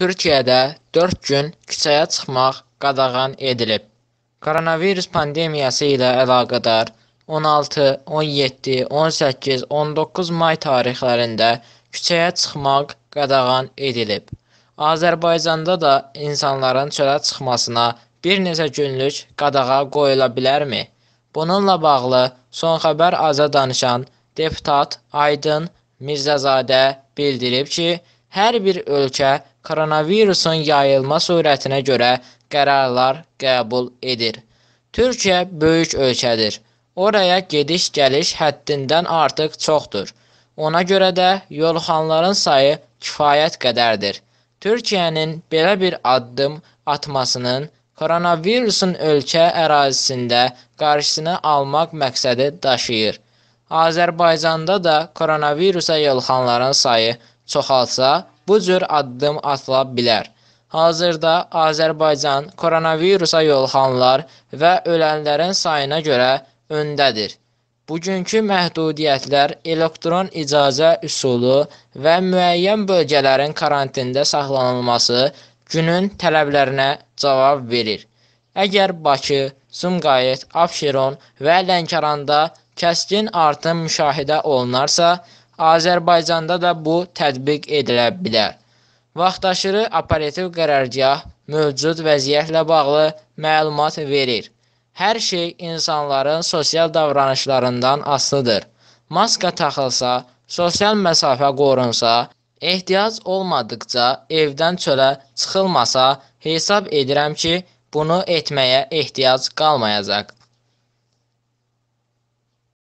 Türkiyədə 4 gün küçəyə çıxmaq qadağan edilib. Koronavirus pandemiyası ilə əlaqədar 16, 17, 18, 19 may tarixlərində küçəyə çıxmaq qadağan edilib. Azərbaycanda da insanların çölə çıxmasına bir neçə günlük qadağa qoyula bilərmi? Bununla bağlı son xəbər aza danışan deputat Aydın Mirzəzadə bildirib ki, hər bir ölkə koronavirusun yayılma sürətinə görə qərarlar qəbul edir. Türkiyə böyük ölkədir. Oraya gediş-gəliş həddindən artıq çoxdur. Ona görə də yolxanların sayı kifayət qədərdir. Türkiyənin belə bir addım atmasının koronavirusun ölkə ərazisində qarşısını almaq məqsədi daşıyır. Azərbaycanda da koronavirusa yolxanların sayı çoxalsa, bu cür addım atıla bilər. Hazırda Azərbaycan koronavirusa yolxanlar və ölənlərin sayına görə öndədir. Bugünkü məhdudiyyətlər elektron icazə üsulu və müəyyən bölgələrin karantində saxlanılması günün tələblərinə cavab verir. Əgər Bakı, Sumqayıt, Abşeron və Lənkəranda kəskin artım müşahidə olunarsa, Azərbaycanda da bu tətbiq edilə bilər. Vaxtaşırı operativ qərargah mövcud vəziyyətlə bağlı məlumat verir. Hər şey insanların sosial davranışlarından asılıdır. Maska taxılsa, sosial məsafə qorunsa, ehtiyac olmadıkca evdən çölə çıxılmasa, hesab edirəm ki, bunu etməyə ehtiyac qalmayacaq.